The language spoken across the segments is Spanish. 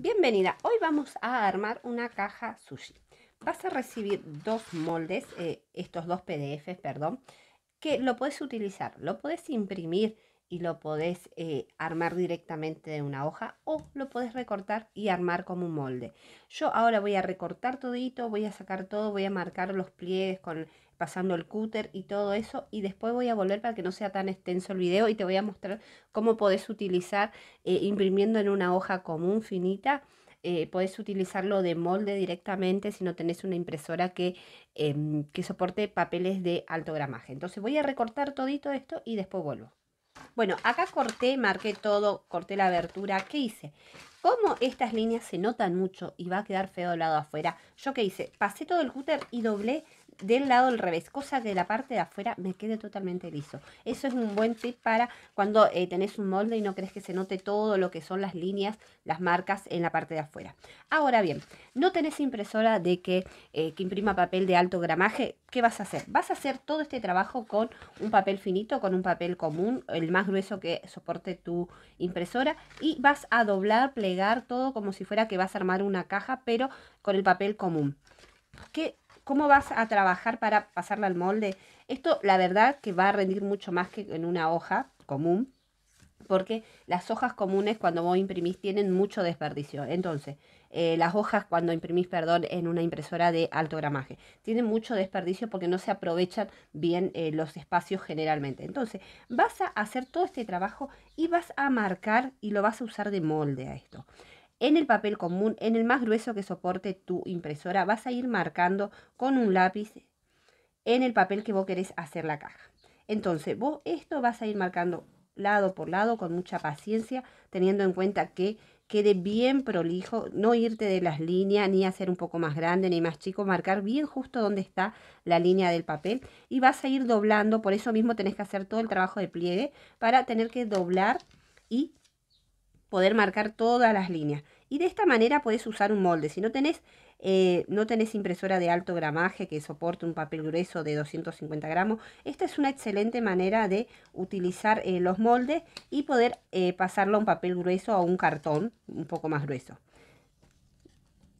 Bienvenida, hoy vamos a armar una caja sushi. Vas a recibir dos moldes, eh, estos dos PDFs, perdón, que lo puedes utilizar, lo puedes imprimir y lo podés eh, armar directamente de una hoja o lo podés recortar y armar como un molde. Yo ahora voy a recortar todito, voy a sacar todo, voy a marcar los pliegues con pasando el cúter y todo eso y después voy a volver para que no sea tan extenso el video y te voy a mostrar cómo podés utilizar eh, imprimiendo en una hoja común finita. Eh, podés utilizarlo de molde directamente si no tenés una impresora que, em, que soporte papeles de alto gramaje. Entonces voy a recortar todito esto y después vuelvo. Bueno, acá corté, marqué todo, corté la abertura. ¿Qué hice? Como estas líneas se notan mucho y va a quedar feo al lado afuera, yo qué hice? Pasé todo el cúter y doblé del lado al revés, cosa que la parte de afuera me quede totalmente liso. Eso es un buen tip para cuando eh, tenés un molde y no crees que se note todo lo que son las líneas, las marcas en la parte de afuera. Ahora bien, no tenés impresora de que, eh, que imprima papel de alto gramaje, ¿qué vas a hacer? Vas a hacer todo este trabajo con un papel finito, con un papel común, el más grueso que soporte tu impresora y vas a doblar, plegar todo como si fuera que vas a armar una caja, pero con el papel común. ¿Qué cómo vas a trabajar para pasarla al molde. Esto, la verdad, que va a rendir mucho más que en una hoja común, porque las hojas comunes cuando vos imprimís tienen mucho desperdicio. Entonces, eh, las hojas cuando imprimís, perdón, en una impresora de alto gramaje, tienen mucho desperdicio porque no se aprovechan bien eh, los espacios generalmente. Entonces, vas a hacer todo este trabajo y vas a marcar y lo vas a usar de molde a esto. En el papel común, en el más grueso que soporte tu impresora, vas a ir marcando con un lápiz en el papel que vos querés hacer la caja. Entonces, vos esto vas a ir marcando lado por lado con mucha paciencia, teniendo en cuenta que quede bien prolijo, no irte de las líneas, ni hacer un poco más grande, ni más chico, marcar bien justo donde está la línea del papel y vas a ir doblando, por eso mismo tenés que hacer todo el trabajo de pliegue para tener que doblar y poder marcar todas las líneas. Y de esta manera puedes usar un molde. Si no tenés, eh, no tenés impresora de alto gramaje que soporte un papel grueso de 250 gramos, esta es una excelente manera de utilizar eh, los moldes y poder eh, pasarlo a un papel grueso o a un cartón un poco más grueso.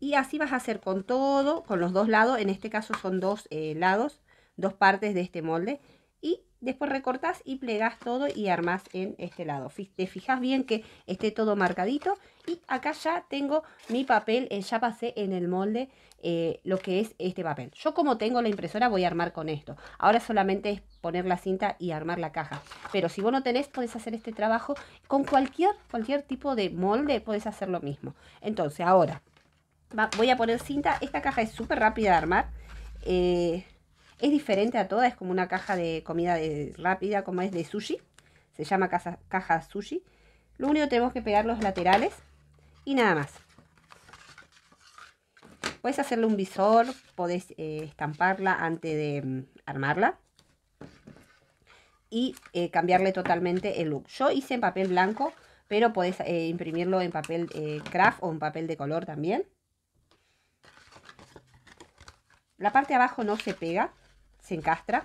Y así vas a hacer con todo, con los dos lados, en este caso son dos lados, dos partes de este molde. Y Después recortás y plegás todo y armas en este lado. Te fijas bien que esté todo marcadito. Y acá ya tengo mi papel, eh, ya pasé en el molde eh, lo que es este papel. Yo como tengo la impresora voy a armar con esto. Ahora solamente es poner la cinta y armar la caja. Pero si vos no tenés, podés hacer este trabajo con cualquier, cualquier tipo de molde, podés hacer lo mismo. Entonces ahora voy a poner cinta. Esta caja es súper rápida de armar. Eh, es diferente a todas, es como una caja de comida rápida, como es de sushi. Se llama caja, sushi. Lo único que tenemos que pegar los laterales y nada más. Puedes hacerle un visor, podés eh, estamparla antes de mm, armarla y eh, cambiarle totalmente el look. Yo hice en papel blanco, pero podés eh, imprimirlo en papel craft o en papel de color también. La parte de abajo no se pega, se encastra.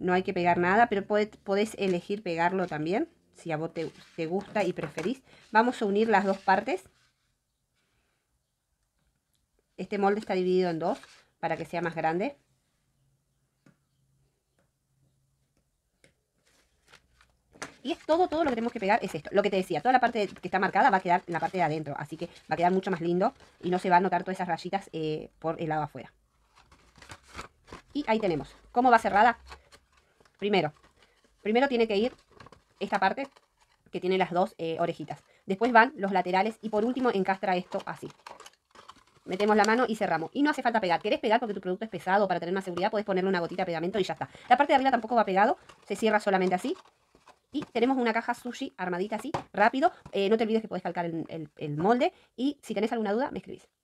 No hay que pegar nada, pero podés, elegir pegarlo también, si a vos te, gusta y preferís. Vamos a unir las dos partes. Este molde está dividido en dos para que sea más grande. Y es todo, todo lo que tenemos que pegar es esto. Lo que te decía, toda la parte que está marcada va a quedar en la parte de adentro. Así que va a quedar mucho más lindo y no se va a notar todas esas rayitas eh, por el lado afuera. Y ahí tenemos. ¿Cómo va cerrada? Primero, primero tiene que ir esta parte que tiene las dos eh, orejitas. Después van los laterales y por último encastra esto así. Metemos la mano y cerramos. Y no hace falta pegar. ¿Querés pegar porque tu producto es pesado? Para tener más seguridad podés ponerle una gotita de pegamento y ya está. La parte de arriba tampoco va pegado. Se cierra solamente así. Y tenemos una caja sushi armadita así, rápido. Eh, no te olvides que podés calcar el, el molde. Y si tenés alguna duda, me escribís.